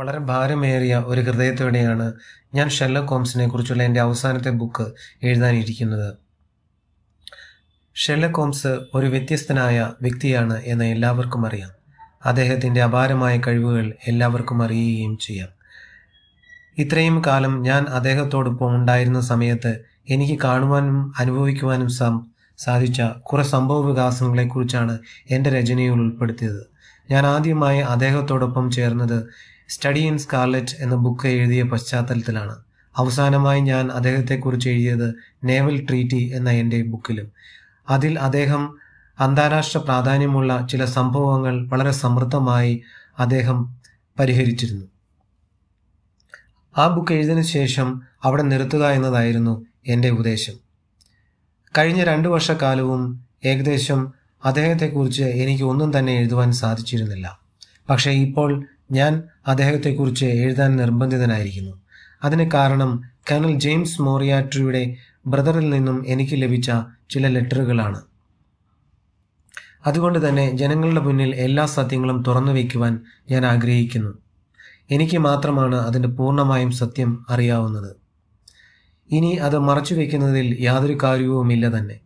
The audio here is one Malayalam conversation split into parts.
വളരെ ഭാരമേറിയ ഒരു ഹൃദയത്തോടെയാണ് ഞാൻ ഷെല്ല കോംസിനെ കുറിച്ചുള്ള എൻ്റെ അവസാനത്തെ ബുക്ക് എഴുതാനിരിക്കുന്നത് ഷെല്ല കോംസ് ഒരു വ്യത്യസ്തനായ വ്യക്തിയാണ് എന്ന് എല്ലാവർക്കും അറിയാം അദ്ദേഹത്തിൻ്റെ അപാരമായ കഴിവുകൾ എല്ലാവർക്കും അറിയുകയും ചെയ്യാം ഇത്രയും കാലം ഞാൻ അദ്ദേഹത്തോടൊപ്പം ഉണ്ടായിരുന്ന സമയത്ത് എനിക്ക് കാണുവാനും അനുഭവിക്കുവാനും സാധിച്ച കുറെ സംഭവ വികാസങ്ങളെക്കുറിച്ചാണ് എൻ്റെ രചനയിൽ ഉൾപ്പെടുത്തിയത് ഞാൻ ആദ്യമായി അദ്ദേഹത്തോടൊപ്പം ചേർന്നത് സ്റ്റഡി ഇൻ സ്കാർലെറ്റ് എന്ന ബുക്ക് എഴുതിയ പശ്ചാത്തലത്തിലാണ് അവസാനമായി ഞാൻ അദ്ദേഹത്തെക്കുറിച്ച് എഴുതിയത് നേവൽ ട്രീറ്റി എന്ന എൻ്റെ ബുക്കിലും അതിൽ അദ്ദേഹം അന്താരാഷ്ട്ര പ്രാധാന്യമുള്ള ചില സംഭവങ്ങൾ വളരെ സമൃദ്ധമായി അദ്ദേഹം പരിഹരിച്ചിരുന്നു ആ ബുക്ക് എഴുതിയതിനു ശേഷം അവിടെ നിർത്തുക എന്നതായിരുന്നു എൻ്റെ ഉദ്ദേശം കഴിഞ്ഞ രണ്ട് വർഷക്കാലവും ഏകദേശം അദ്ദേഹത്തെക്കുറിച്ച് എനിക്ക് ഒന്നും തന്നെ എഴുതുവാൻ സാധിച്ചിരുന്നില്ല പക്ഷേ ഇപ്പോൾ ഞാൻ അദ്ദേഹത്തെക്കുറിച്ച് എഴുതാൻ നിർബന്ധിതനായിരിക്കുന്നു അതിന് കാരണം കേണൽ ജെയിംസ് മോറിയാട്രിയുടെ ബ്രദറിൽ നിന്നും എനിക്ക് ലഭിച്ച ചില ലെറ്ററുകളാണ് അതുകൊണ്ട് തന്നെ ജനങ്ങളുടെ മുന്നിൽ എല്ലാ സത്യങ്ങളും തുറന്നു വയ്ക്കുവാൻ ഞാൻ ആഗ്രഹിക്കുന്നു എനിക്ക് മാത്രമാണ് അതിൻ്റെ പൂർണ്ണമായും സത്യം അറിയാവുന്നത് ഇനി അത് മറച്ചു വയ്ക്കുന്നതിൽ യാതൊരു കാര്യവുമില്ല തന്നെ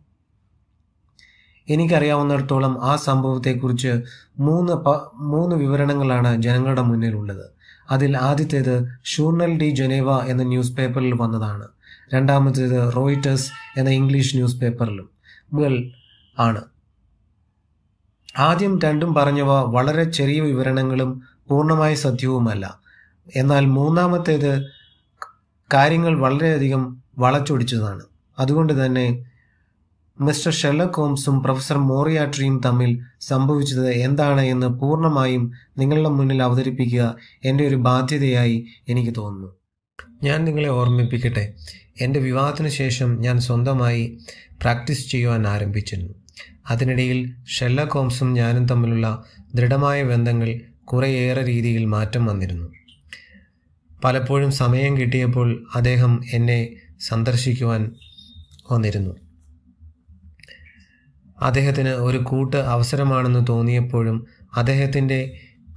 എനിക്കറിയാവുന്നിടത്തോളം ആ സംഭവത്തെക്കുറിച്ച് മൂന്ന് പ മൂന്ന് വിവരണങ്ങളാണ് ജനങ്ങളുടെ മുന്നിലുള്ളത് അതിൽ ആദ്യത്തേത് ഷൂർണൽ ഡി ജനേവ എന്ന ന്യൂസ് പേപ്പറിൽ വന്നതാണ് രണ്ടാമത്തേത് റോയിറ്റേഴ്സ് എന്ന ഇംഗ്ലീഷ് ന്യൂസ് പേപ്പറിലും ആണ് ആദ്യം രണ്ടും പറഞ്ഞവ വളരെ ചെറിയ വിവരണങ്ങളും പൂർണ്ണമായി സത്യവുമല്ല എന്നാൽ മൂന്നാമത്തേത് കാര്യങ്ങൾ വളരെയധികം വളച്ചൊടിച്ചതാണ് അതുകൊണ്ട് തന്നെ മിസ്റ്റർ ഷെർലക് ഹോംസും പ്രൊഫസർ മോറിയാട്രിയും തമ്മിൽ സംഭവിച്ചത് എന്താണ് എന്ന് പൂർണ്ണമായും നിങ്ങളുടെ മുന്നിൽ അവതരിപ്പിക്കുക എൻ്റെ ഒരു ബാധ്യതയായി എനിക്ക് തോന്നുന്നു ഞാൻ നിങ്ങളെ ഓർമ്മിപ്പിക്കട്ടെ എൻ്റെ വിവാഹത്തിന് ശേഷം ഞാൻ സ്വന്തമായി പ്രാക്ടീസ് ചെയ്യുവാൻ ആരംഭിച്ചിരുന്നു അതിനിടയിൽ ഷെർലക് ഹോംസും ഞാനും തമ്മിലുള്ള ദൃഢമായ ബന്ധങ്ങൾ കുറേയേറെ രീതിയിൽ മാറ്റം വന്നിരുന്നു പലപ്പോഴും സമയം കിട്ടിയപ്പോൾ അദ്ദേഹം എന്നെ സന്ദർശിക്കുവാൻ വന്നിരുന്നു അദ്ദേഹത്തിന് ഒരു കൂട്ട് അവസരമാണെന്ന് തോന്നിയപ്പോഴും അദ്ദേഹത്തിൻ്റെ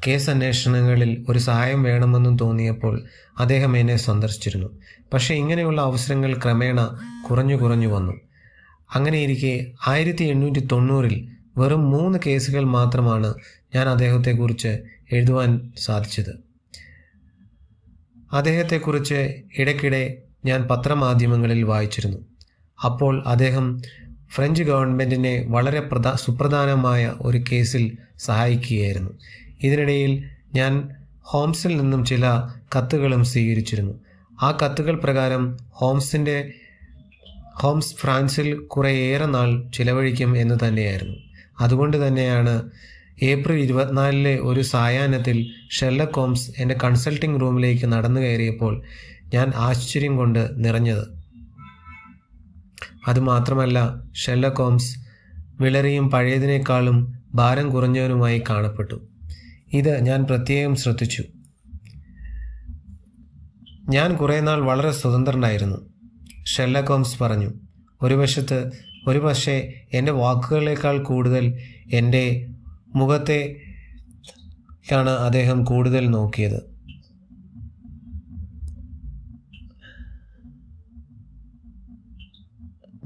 കേസ് അന്വേഷണങ്ങളിൽ ഒരു സഹായം വേണമെന്നും തോന്നിയപ്പോൾ അദ്ദേഹം എന്നെ സന്ദർശിച്ചിരുന്നു പക്ഷേ ഇങ്ങനെയുള്ള അവസരങ്ങൾ ക്രമേണ കുറഞ്ഞു കുറഞ്ഞു വന്നു അങ്ങനെയിരിക്കെ ആയിരത്തി എണ്ണൂറ്റി തൊണ്ണൂറിൽ വെറും മൂന്ന് കേസുകൾ മാത്രമാണ് ഞാൻ അദ്ദേഹത്തെക്കുറിച്ച് എഴുതുവാൻ സാധിച്ചത് അദ്ദേഹത്തെക്കുറിച്ച് ഇടയ്ക്കിടെ ഞാൻ പത്രമാധ്യമങ്ങളിൽ വായിച്ചിരുന്നു അപ്പോൾ അദ്ദേഹം ഫ്രഞ്ച് ഗവൺമെൻറ്റിനെ വളരെ പ്രധാ സുപ്രധാനമായ ഒരു കേസിൽ സഹായിക്കുകയായിരുന്നു ഇതിനിടയിൽ ഞാൻ ഹോംസിൽ നിന്നും ചില കത്തുകളും സ്വീകരിച്ചിരുന്നു ആ കത്തുകൾ പ്രകാരം ഹോംസിൻ്റെ ഹോംസ് ഫ്രാൻസിൽ കുറേയേറെ നാൾ ചിലവഴിക്കും എന്ന് തന്നെയായിരുന്നു അതുകൊണ്ട് തന്നെയാണ് ഏപ്രിൽ ഇരുപത്തിനാലിലെ ഒരു സായാഹ്നത്തിൽ ഷെർലക് ഹോംസ് എൻ്റെ കൺസൾട്ടിംഗ് റൂമിലേക്ക് നടന്നു കയറിയപ്പോൾ ഞാൻ ആശ്ചര്യം കൊണ്ട് നിറഞ്ഞത് അതുമാത്രമല്ല ഷെർലക് ഹോംസ് വിളറിയും പഴയതിനേക്കാളും ഭാരം കുറഞ്ഞവനുമായി കാണപ്പെട്ടു ഇത് ഞാൻ പ്രത്യേകം ശ്രദ്ധിച്ചു ഞാൻ കുറേ നാൾ വളരെ സ്വതന്ത്രനായിരുന്നു ഷെർലക് ഹോംസ് പറഞ്ഞു ഒരു വശത്ത് ഒരു പക്ഷേ എൻ്റെ വാക്കുകളേക്കാൾ കൂടുതൽ എൻ്റെ മുഖത്തെ ാണ് അദ്ദേഹം കൂടുതൽ നോക്കിയത്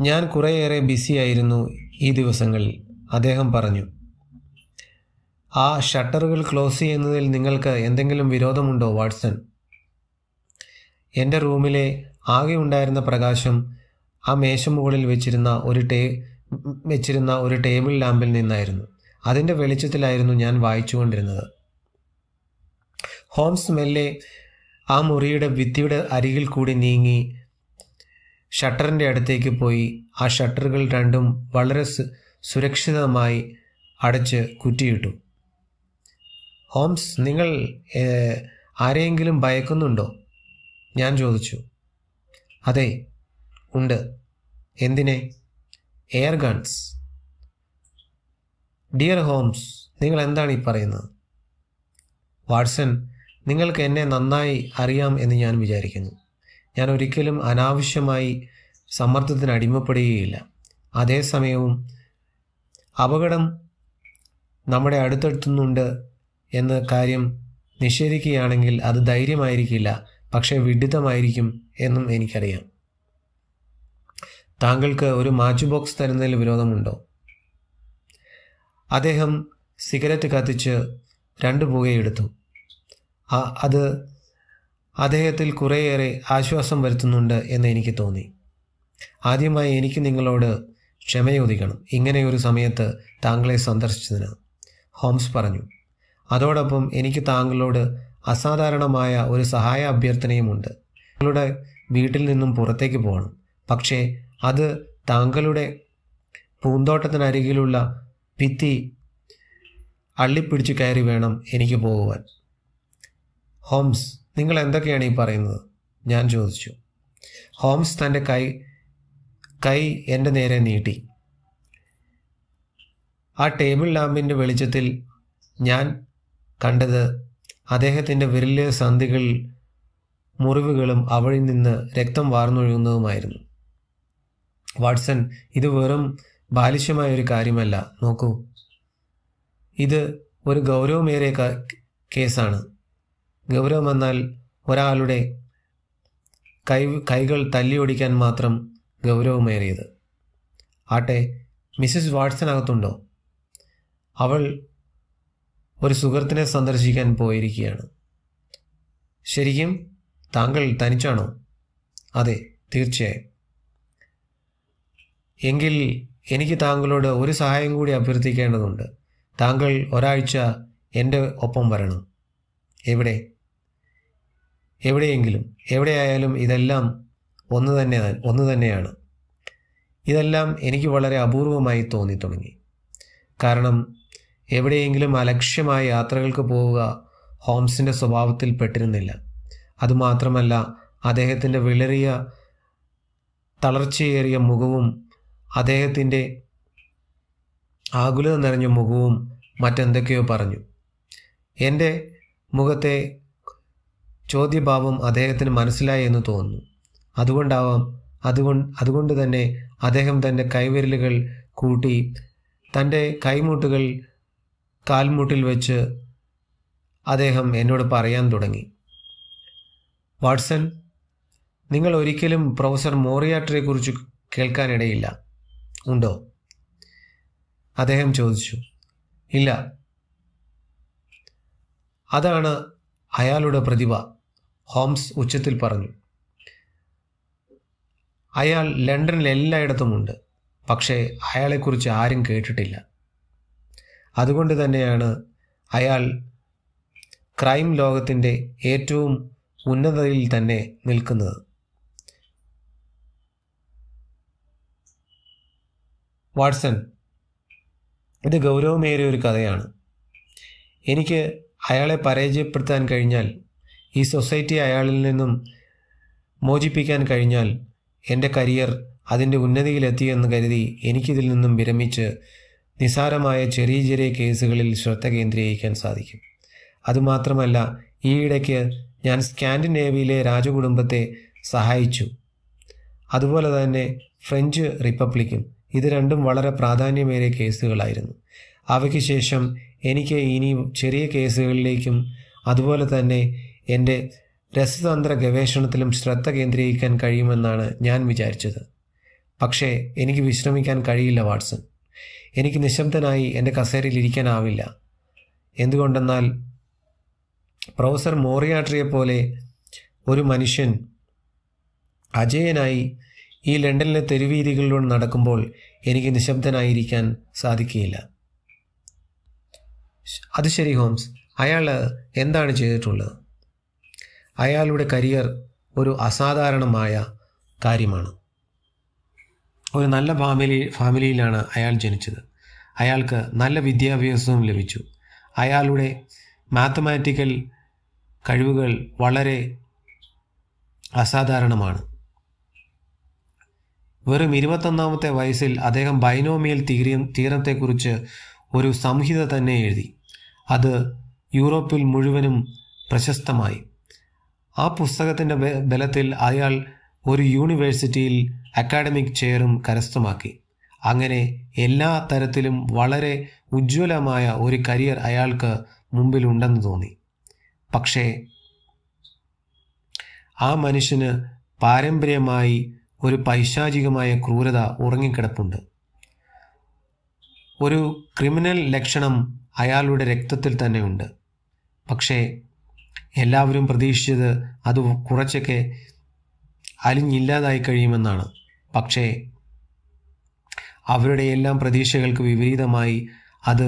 ഞാൻ കുറേയേറെ ബിസിയായിരുന്നു ഈ ദിവസങ്ങളിൽ അദ്ദേഹം പറഞ്ഞു ആ ഷട്ടറുകൾ ക്ലോസ് ചെയ്യുന്നതിൽ നിങ്ങൾക്ക് എന്തെങ്കിലും വിരോധമുണ്ടോ വാട്സൺ എൻ്റെ റൂമിലെ ആകെ ഉണ്ടായിരുന്ന പ്രകാശം ആ മേശമുകളിൽ വെച്ചിരുന്ന ഒരു ടേ വെച്ചിരുന്ന ഒരു ടേബിൾ ലാമ്പിൽ നിന്നായിരുന്നു അതിൻ്റെ വെളിച്ചത്തിലായിരുന്നു ഞാൻ വായിച്ചുകൊണ്ടിരുന്നത് ഹോംസ് മെല്ലെ ആ മുറിയുടെ ഭിത്തിയുടെ അരികിൽ കൂടി നീങ്ങി ഷട്ടറിൻ്റെ അടുത്തേക്ക് പോയി ആ ഷട്ടറുകൾ രണ്ടും വളരെ സുരക്ഷിതമായി അടച്ച് കുറ്റിയിട്ടു ഹോംസ് നിങ്ങൾ ആരെയെങ്കിലും ഭയക്കുന്നുണ്ടോ ഞാൻ ചോദിച്ചു അതെ ഉണ്ട് എന്തിനെ എയർ ഗൺസ് ഡിയർ ഹോംസ് നിങ്ങൾ എന്താണ് ഈ പറയുന്നത് വാട്സൺ നിങ്ങൾക്ക് എന്നെ നന്നായി അറിയാം എന്ന് ഞാൻ വിചാരിക്കുന്നു ഞാൻ ഒരിക്കലും അനാവശ്യമായി സമ്മർദ്ദത്തിന് അടിമപ്പെടുകയില്ല അതേസമയവും അപകടം നമ്മുടെ അടുത്തെടുത്തുന്നുണ്ട് എന്ന കാര്യം നിഷേധിക്കുകയാണെങ്കിൽ അത് ധൈര്യമായിരിക്കില്ല പക്ഷേ വിഡിതമായിരിക്കും എന്നും എനിക്കറിയാം താങ്കൾക്ക് ഒരു മാച്ച് ബോക്സ് തരുന്നതിൽ വിരോധമുണ്ടോ അദ്ദേഹം സിഗരറ്റ് കത്തിച്ച് രണ്ട് പുകയെടുത്തു അത് അദ്ദേഹത്തിൽ കുറേയേറെ ആശ്വാസം വരുത്തുന്നുണ്ട് എന്ന് എനിക്ക് തോന്നി ആദ്യമായി എനിക്ക് നിങ്ങളോട് ക്ഷമയോദിക്കണം ഇങ്ങനെയൊരു സമയത്ത് താങ്കളെ സന്ദർശിച്ചതിന് ഹോംസ് പറഞ്ഞു അതോടൊപ്പം എനിക്ക് താങ്കളോട് അസാധാരണമായ ഒരു സഹായ അഭ്യർത്ഥനയുമുണ്ട് താങ്കളുടെ വീട്ടിൽ നിന്നും പുറത്തേക്ക് പോകണം പക്ഷേ അത് താങ്കളുടെ പൂന്തോട്ടത്തിനരികിലുള്ള ഭിത്തി അള്ളിപ്പിടിച്ചു കയറി വേണം എനിക്ക് പോകുവാൻ ഹോംസ് നിങ്ങൾ എന്തൊക്കെയാണ് ഈ പറയുന്നത് ഞാൻ ചോദിച്ചു ഹോംസ് തൻ്റെ കൈ കൈ എൻ്റെ നേരെ നീട്ടി ആ ടേബിൾ ലാമ്പിൻ്റെ വെളിച്ചത്തിൽ ഞാൻ കണ്ടത് അദ്ദേഹത്തിൻ്റെ വിരലിലെ സന്ധികൾ മുറിവുകളും അവളിൽ നിന്ന് രക്തം വാർന്നൊഴുകുന്നതുമായിരുന്നു വാട്സൺ ഇത് വെറും ബാലിശ്യമായ ഒരു കാര്യമല്ല നോക്കൂ ഇത് ഒരു ഗൗരവമേറിയ കേസാണ് ഗൗരവം എന്നാൽ ഒരാളുടെ കൈ കൈകൾ തല്ലിയൊടിക്കാൻ മാത്രം ഗൗരവമേറിയത് ആട്ടെ മിസ്സിസ് വാട്സനകത്തുണ്ടോ അവൾ ഒരു സുഹൃത്തിനെ സന്ദർശിക്കാൻ പോയിരിക്കുകയാണ് ശരിക്കും താങ്കൾ തനിച്ചാണോ അതെ തീർച്ചയായും എങ്കിൽ എനിക്ക് താങ്കളോട് ഒരു സഹായം കൂടി അഭ്യർത്ഥിക്കേണ്ടതുണ്ട് താങ്കൾ ഒരാഴ്ച എൻ്റെ ഒപ്പം വരണം എവിടെ എവിടെയെങ്കിലും എവിടെയായാലും ഇതെല്ലാം ഒന്ന് തന്നെ ഒന്ന് തന്നെയാണ് ഇതെല്ലാം എനിക്ക് വളരെ അപൂർവമായി തോന്നി തുടങ്ങി കാരണം എവിടെയെങ്കിലും അലക്ഷ്യമായ യാത്രകൾക്ക് പോവുക ഹോംസിൻ്റെ സ്വഭാവത്തിൽ പെട്ടിരുന്നില്ല അതുമാത്രമല്ല അദ്ദേഹത്തിൻ്റെ വിളറിയ തളർച്ചയേറിയ മുഖവും അദ്ദേഹത്തിൻ്റെ ആകുലത നിറഞ്ഞ മുഖവും മറ്റെന്തൊക്കെയോ പറഞ്ഞു എൻ്റെ മുഖത്തെ ചോദ്യഭാവം അദ്ദേഹത്തിന് മനസ്സിലായി എന്ന് തോന്നുന്നു അതുകൊണ്ടാവാം അതുകൊണ്ട് അതുകൊണ്ട് തന്നെ അദ്ദേഹം തൻ്റെ കൈവിരലുകൾ കൂട്ടി തൻ്റെ കൈമുട്ടുകൾ കാൽമുട്ടിൽ വെച്ച് അദ്ദേഹം എന്നോട് പറയാൻ തുടങ്ങി വാട്സൺ നിങ്ങൾ ഒരിക്കലും പ്രൊഫസർ മോറിയാട്ടറെക്കുറിച്ച് കേൾക്കാനിടയില്ല ഉണ്ടോ അദ്ദേഹം ചോദിച്ചു ഇല്ല അതാണ് അയാളുടെ പ്രതിഭ ഹോംസ് ഉച്ചത്തിൽ പറഞ്ഞു അയാൾ ലണ്ടനിൽ എല്ലായിടത്തുമുണ്ട് പക്ഷേ അയാളെക്കുറിച്ച് ആരും കേട്ടിട്ടില്ല അതുകൊണ്ട് തന്നെയാണ് അയാൾ ക്രൈം ലോകത്തിൻ്റെ ഏറ്റവും ഉന്നതയിൽ തന്നെ നിൽക്കുന്നത് വാട്സൺ ഇത് ഗൗരവമേറിയ ഒരു കഥയാണ് എനിക്ക് അയാളെ പരാജയപ്പെടുത്താൻ കഴിഞ്ഞാൽ ഈ സൊസൈറ്റി അയാളിൽ നിന്നും മോചിപ്പിക്കാൻ കഴിഞ്ഞാൽ എൻ്റെ കരിയർ അതിൻ്റെ ഉന്നതിയിലെത്തിയെന്ന് കരുതി എനിക്കിതിൽ നിന്നും വിരമിച്ച് നിസാരമായ ചെറിയ ചെറിയ കേസുകളിൽ ശ്രദ്ധ കേന്ദ്രീകരിക്കാൻ സാധിക്കും അതുമാത്രമല്ല ഈയിടയ്ക്ക് ഞാൻ സ്കാൻഡിനേവിയയിലെ രാജകുടുംബത്തെ സഹായിച്ചു അതുപോലെ തന്നെ ഫ്രഞ്ച് റിപ്പബ്ലിക്കും ഇത് രണ്ടും വളരെ പ്രാധാന്യമേറിയ കേസുകളായിരുന്നു അവയ്ക്ക് ശേഷം എനിക്ക് ഇനി ചെറിയ കേസുകളിലേക്കും അതുപോലെ തന്നെ എൻ്റെ രസതന്ത്ര ഗവേഷണത്തിലും ശ്രദ്ധ കേന്ദ്രീകരിക്കാൻ കഴിയുമെന്നാണ് ഞാൻ വിചാരിച്ചത് പക്ഷേ എനിക്ക് വിശ്രമിക്കാൻ കഴിയില്ല വാട്സൺ എനിക്ക് നിശബ്ദനായി എൻ്റെ കസേരയിൽ ഇരിക്കാനാവില്ല എന്തുകൊണ്ടെന്നാൽ പ്രൊഫസർ മോറിയാട്രിയെ പോലെ ഒരു മനുഷ്യൻ അജയനായി ഈ ലണ്ടനിലെ തെരുവീതികളിലൂടെ നടക്കുമ്പോൾ എനിക്ക് നിശബ്ദനായിരിക്കാൻ സാധിക്കുകയില്ല അത് ശരി ഹോംസ് അയാൾ എന്താണ് ചെയ്തിട്ടുള്ളത് അയാളുടെ കരിയർ ഒരു അസാധാരണമായ കാര്യമാണ് ഒരു നല്ല ഫാമിലി ഫാമിലിയിലാണ് അയാൾ ജനിച്ചത് അയാൾക്ക് നല്ല വിദ്യാഭ്യാസവും ലഭിച്ചു അയാളുടെ മാത്തമാറ്റിക്കൽ കഴിവുകൾ വളരെ അസാധാരണമാണ് വെറും ഇരുപത്തൊന്നാമത്തെ വയസ്സിൽ അദ്ദേഹം ബൈനോമിയൽ തീരി തീരത്തെക്കുറിച്ച് ഒരു സംഹിത തന്നെ എഴുതി അത് യൂറോപ്പിൽ മുഴുവനും പ്രശസ്തമായി ആ പുസ്തകത്തിൻ്റെ ബലത്തിൽ അയാൾ ഒരു യൂണിവേഴ്സിറ്റിയിൽ അക്കാഡമിക് ചെയറും കരസ്ഥമാക്കി അങ്ങനെ എല്ലാ തരത്തിലും വളരെ ഉജ്ജ്വലമായ ഒരു കരിയർ അയാൾക്ക് മുമ്പിലുണ്ടെന്ന് തോന്നി പക്ഷേ ആ മനുഷ്യന് പാരമ്പര്യമായി ഒരു പൈശാചികമായ ക്രൂരത ഉറങ്ങിക്കിടപ്പുണ്ട് ഒരു ക്രിമിനൽ ലക്ഷണം അയാളുടെ രക്തത്തിൽ തന്നെയുണ്ട് പക്ഷേ എല്ലാവരും പ്രതീക്ഷിച്ചത് അത് കുറച്ചൊക്കെ അലിഞ്ഞില്ലാതായി കഴിയുമെന്നാണ് പക്ഷേ അവരുടെ എല്ലാം പ്രതീക്ഷകൾക്ക് വിപരീതമായി അത്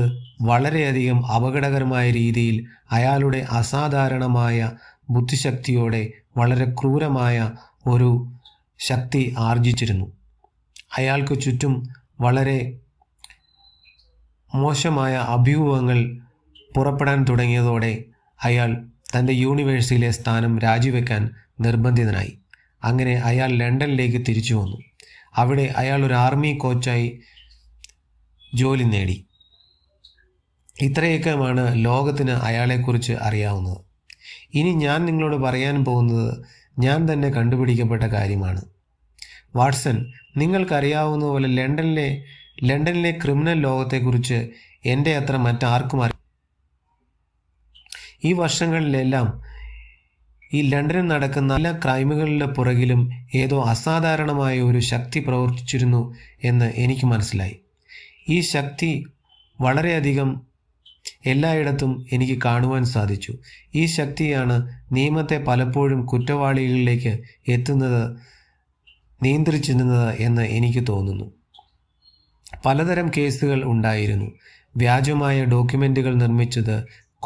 വളരെയധികം അപകടകരമായ രീതിയിൽ അയാളുടെ അസാധാരണമായ ബുദ്ധിശക്തിയോടെ വളരെ ക്രൂരമായ ഒരു ശക്തി ആർജിച്ചിരുന്നു അയാൾക്ക് ചുറ്റും വളരെ മോശമായ അഭ്യൂഹങ്ങൾ പുറപ്പെടാൻ തുടങ്ങിയതോടെ അയാൾ തൻ്റെ യൂണിവേഴ്സിലെ സ്ഥാനം രാജിവെക്കാൻ നിർബന്ധിതനായി അങ്ങനെ അയാൾ ലണ്ടനിലേക്ക് തിരിച്ചു വന്നു അവിടെ അയാൾ ഒരു ആർമി കോച്ചായി ജോലി നേടി ഇത്രയൊക്കെയാണ് ലോകത്തിന് അയാളെക്കുറിച്ച് അറിയാവുന്നത് ഇനി ഞാൻ നിങ്ങളോട് പറയാൻ പോകുന്നത് ഞാൻ തന്നെ കണ്ടുപിടിക്കപ്പെട്ട കാര്യമാണ് വാട്സൺ നിങ്ങൾക്കറിയാവുന്ന പോലെ ലണ്ടനിലെ ലണ്ടനിലെ ക്രിമിനൽ ലോകത്തെക്കുറിച്ച് എൻ്റെ അത്ര മറ്റാർക്കും ഈ വർഷങ്ങളിലെല്ലാം ഈ ലണ്ടനിൽ നടക്കുന്ന എല്ലാ ക്രൈമുകളുടെ പുറകിലും ഏതോ അസാധാരണമായ ഒരു ശക്തി പ്രവർത്തിച്ചിരുന്നു എന്ന് എനിക്ക് മനസ്സിലായി ഈ ശക്തി വളരെയധികം എല്ലായിടത്തും എനിക്ക് കാണുവാൻ സാധിച്ചു ഈ ശക്തിയാണ് നിയമത്തെ പലപ്പോഴും കുറ്റവാളികളിലേക്ക് എത്തുന്നത് നിയന്ത്രിച്ചിരുന്നത് എന്ന് എനിക്ക് തോന്നുന്നു പലതരം കേസുകൾ ഉണ്ടായിരുന്നു വ്യാജമായ ഡോക്യുമെൻറ്റുകൾ നിർമ്മിച്ചത്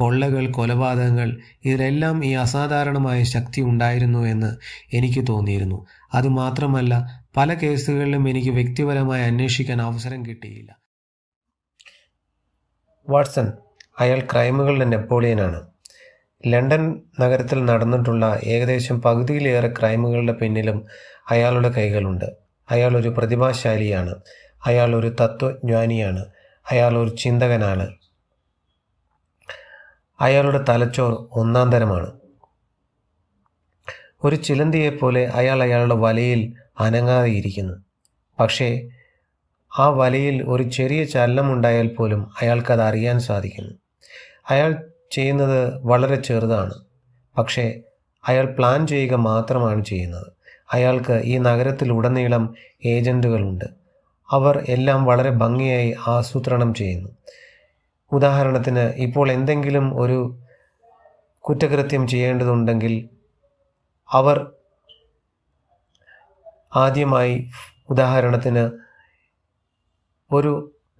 കൊള്ളകൾ കൊലപാതകങ്ങൾ ഇതിലെല്ലാം ഈ അസാധാരണമായ ശക്തി ഉണ്ടായിരുന്നു എന്ന് എനിക്ക് തോന്നിയിരുന്നു അതുമാത്രമല്ല പല കേസുകളിലും എനിക്ക് വ്യക്തിപരമായി അന്വേഷിക്കാൻ അവസരം കിട്ടിയില്ല വാട്സൺ അയാൾ ക്രൈമുകളുടെ നെപ്പോളിയനാണ് ലണ്ടൻ നഗരത്തിൽ നടന്നിട്ടുള്ള ഏകദേശം പകുതിയിലേറെ ക്രൈമുകളുടെ പിന്നിലും അയാളുടെ കൈകളുണ്ട് അയാൾ ഒരു പ്രതിഭാശാലിയാണ് അയാൾ ഒരു തത്വജ്ഞാനിയാണ് അയാൾ ഒരു ചിന്തകനാണ് അയാളുടെ തലച്ചോറ് ഒന്നാം തരമാണ് ഒരു ചിലന്തിയെപ്പോലെ അയാൾ അയാളുടെ വലയിൽ അനങ്ങാതെയിരിക്കുന്നു പക്ഷേ ആ വലയിൽ ഒരു ചെറിയ ചലനമുണ്ടായാൽ പോലും അയാൾക്കത് അറിയാൻ സാധിക്കുന്നു അയാൾ ചെയ്യുന്നത് വളരെ ചെറുതാണ് പക്ഷേ അയാൾ പ്ലാൻ ചെയ്യുക മാത്രമാണ് ചെയ്യുന്നത് അയാൾക്ക് ഈ നഗരത്തിലുടനീളം ഏജൻറ്റുകളുണ്ട് അവർ എല്ലാം വളരെ ഭംഗിയായി ആസൂത്രണം ചെയ്യുന്നു ഉദാഹരണത്തിന് ഇപ്പോൾ എന്തെങ്കിലും ഒരു കുറ്റകൃത്യം ചെയ്യേണ്ടതുണ്ടെങ്കിൽ അവർ ആദ്യമായി ഉദാഹരണത്തിന് ഒരു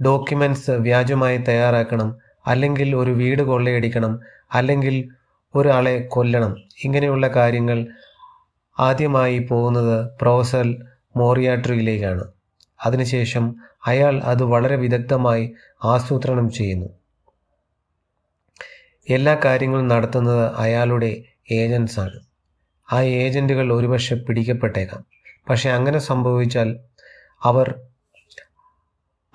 ഡോക്യുമെൻറ്റ്സ് വ്യാജമായി തയ്യാറാക്കണം അല്ലെങ്കിൽ ഒരു വീട് കൊള്ളയടിക്കണം അല്ലെങ്കിൽ ഒരാളെ കൊല്ലണം ഇങ്ങനെയുള്ള കാര്യങ്ങൾ ആദ്യമായി പോകുന്നത് പ്രൊഫസർ മോറിയാട്രിയിലേക്കാണ് അതിനുശേഷം അയാൾ അത് വളരെ വിദഗ്ധമായി ആസൂത്രണം ചെയ്യുന്നു എല്ലാ കാര്യങ്ങളും നടത്തുന്നത് അയാളുടെ ഏജൻസാണ് ആ ഏജൻറ്റുകൾ ഒരുപക്ഷെ പിടിക്കപ്പെട്ടേക്കാം പക്ഷേ അങ്ങനെ സംഭവിച്ചാൽ അവർ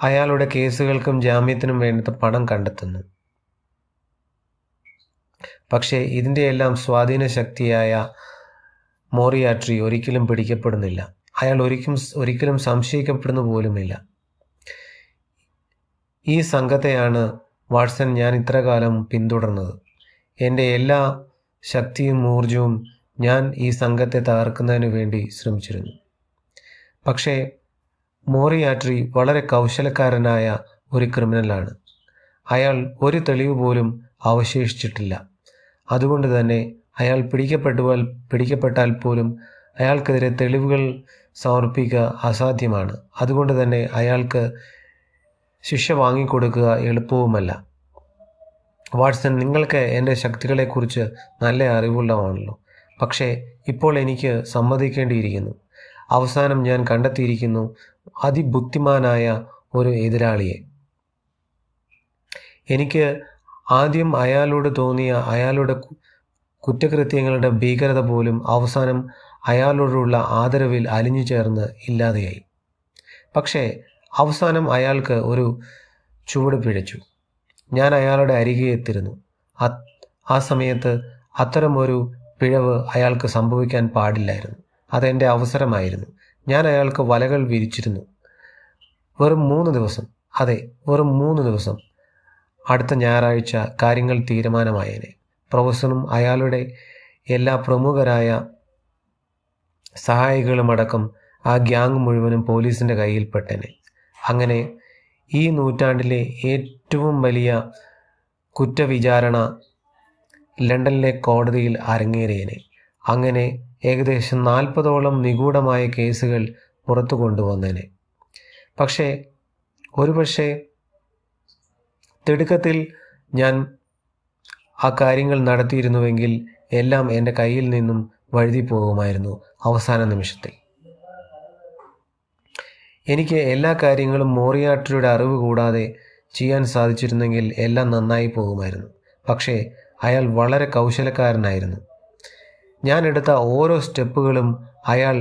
അയാളുടെ കേസുകൾക്കും ജാമ്യത്തിനും വേണ്ടത് പണം കണ്ടെത്തുന്നു പക്ഷേ എല്ലാം സ്വാധീന ശക്തിയായ മോറിയാട്രി ഒരിക്കലും പിടിക്കപ്പെടുന്നില്ല അയാൾ ഒരിക്കലും ഒരിക്കലും സംശയിക്കപ്പെടുന്നു പോലുമില്ല ഈ സംഘത്തെയാണ് വാട്സൺ ഞാൻ ഇത്ര കാലം പിന്തുടർന്നത് എൻ്റെ എല്ലാ ശക്തിയും ഊർജവും ഞാൻ ഈ സംഘത്തെ തകർക്കുന്നതിനു വേണ്ടി ശ്രമിച്ചിരുന്നു പക്ഷേ മോറിയാട്രി വളരെ കൗശലക്കാരനായ ഒരു ക്രിമിനലാണ് അയാൾ ഒരു തെളിവ് പോലും അവശേഷിച്ചിട്ടില്ല അതുകൊണ്ട് തന്നെ അയാൾ പിടിക്കപ്പെട്ടുവാൽ പിടിക്കപ്പെട്ടാൽ പോലും അയാൾക്കെതിരെ തെളിവുകൾ സമർപ്പിക്കുക അസാധ്യമാണ് അതുകൊണ്ട് തന്നെ അയാൾക്ക് ശിക്ഷ വാങ്ങിക്കൊടുക്കുക എളുപ്പവുമല്ല വാട്സൺ നിങ്ങൾക്ക് എൻ്റെ ശക്തികളെക്കുറിച്ച് നല്ല അറിവുള്ളതാണല്ലോ പക്ഷേ ഇപ്പോൾ എനിക്ക് സമ്മതിക്കേണ്ടിയിരിക്കുന്നു അവസാനം ഞാൻ കണ്ടെത്തിയിരിക്കുന്നു അതിബുദ്ധിമാനായ ഒരു എതിരാളിയെ എനിക്ക് ആദ്യം അയാളോട് തോന്നിയ അയാളുടെ കുറ്റകൃത്യങ്ങളുടെ ഭീകരത പോലും അവസാനം അയാളോടുള്ള ആദരവിൽ അലിഞ്ഞു ചേർന്ന് ഇല്ലാതെയായി പക്ഷേ അവസാനം അയാൾക്ക് ഒരു ചുവട് പിഴച്ചു ഞാൻ അയാളുടെ അരികെ എത്തിരുന്നു ആ സമയത്ത് അത്തരമൊരു പിഴവ് അയാൾക്ക് സംഭവിക്കാൻ പാടില്ലായിരുന്നു അതെൻ്റെ അവസരമായിരുന്നു ഞാൻ അയാൾക്ക് വലകൾ വിരിച്ചിരുന്നു വെറും മൂന്ന് ദിവസം അതെ വെറും മൂന്ന് ദിവസം അടുത്ത ഞായറാഴ്ച കാര്യങ്ങൾ തീരുമാനമായേനെ പ്രൊഫസറും അയാളുടെ എല്ലാ പ്രമുഖരായ സഹായികളുമടക്കം ആ ഗ്യാങ് മുഴുവനും പോലീസിൻ്റെ കയ്യിൽപ്പെട്ടേനെ അങ്ങനെ ഈ നൂറ്റാണ്ടിലെ ഏറ്റവും വലിയ കുറ്റവിചാരണ ലണ്ടനിലെ കോടതിയിൽ അരങ്ങേറിയനെ അങ്ങനെ ഏകദേശം നാൽപ്പതോളം നിഗൂഢമായ കേസുകൾ പുറത്തു കൊണ്ടുവന്നേനെ പക്ഷേ ഒരുപക്ഷെ തിടുക്കത്തിൽ ഞാൻ ആ കാര്യങ്ങൾ നടത്തിയിരുന്നുവെങ്കിൽ എല്ലാം എൻ്റെ കയ്യിൽ നിന്നും വഴുതി പോകുമായിരുന്നു അവസാന നിമിഷത്തിൽ എനിക്ക് എല്ലാ കാര്യങ്ങളും മോറിയാട്ടിയുടെ അറിവ് കൂടാതെ ചെയ്യാൻ സാധിച്ചിരുന്നെങ്കിൽ എല്ലാം നന്നായി പോകുമായിരുന്നു പക്ഷേ അയാൾ വളരെ കൗശലക്കാരനായിരുന്നു ഞാൻ എടുത്ത ഓരോ സ്റ്റെപ്പുകളും അയാൾ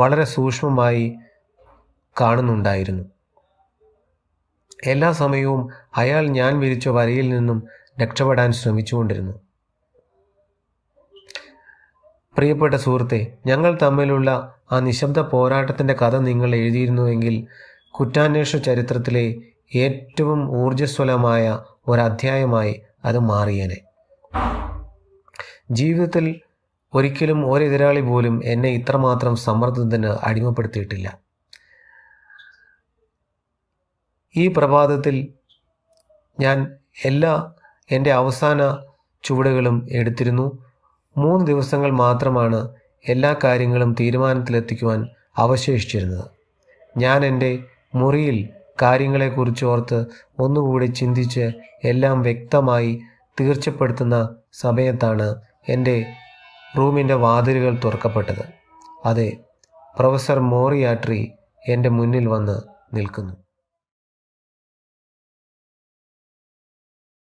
വളരെ സൂക്ഷ്മമായി കാണുന്നുണ്ടായിരുന്നു എല്ലാ സമയവും അയാൾ ഞാൻ വിരിച്ച വരയിൽ നിന്നും രക്ഷപ്പെടാൻ ശ്രമിച്ചുകൊണ്ടിരുന്നു പ്രിയപ്പെട്ട സുഹൃത്തെ ഞങ്ങൾ തമ്മിലുള്ള ആ നിശബ്ദ പോരാട്ടത്തിൻ്റെ കഥ നിങ്ങൾ എഴുതിയിരുന്നുവെങ്കിൽ കുറ്റാന്വേഷണ ചരിത്രത്തിലെ ഏറ്റവും ഊർജ്ജസ്വലമായ ഒരധ്യായമായി അത് മാറിയേനെ ജീവിതത്തിൽ ഒരിക്കലും ഒരെതിരാളി പോലും എന്നെ ഇത്രമാത്രം സമ്മർദ്ദത്തിന് അടിമപ്പെടുത്തിയിട്ടില്ല ഈ പ്രഭാതത്തിൽ ഞാൻ എല്ലാ എൻ്റെ അവസാന ചുവടുകളും എടുത്തിരുന്നു മൂന്ന് ദിവസങ്ങൾ മാത്രമാണ് എല്ലാ കാര്യങ്ങളും തീരുമാനത്തിലെത്തിക്കുവാൻ അവശേഷിച്ചിരുന്നത് ഞാൻ എൻ്റെ മുറിയിൽ കാര്യങ്ങളെക്കുറിച്ച് ഓർത്ത് ഒന്നുകൂടി ചിന്തിച്ച് എല്ലാം വ്യക്തമായി തീർച്ചപ്പെടുത്തുന്ന സമയത്താണ് എൻ്റെ റൂമിൻ്റെ വാതിലുകൾ തുറക്കപ്പെട്ടത് അതെ പ്രൊഫസർ മോറിയാട്രി എൻ്റെ മുന്നിൽ വന്ന് നിൽക്കുന്നു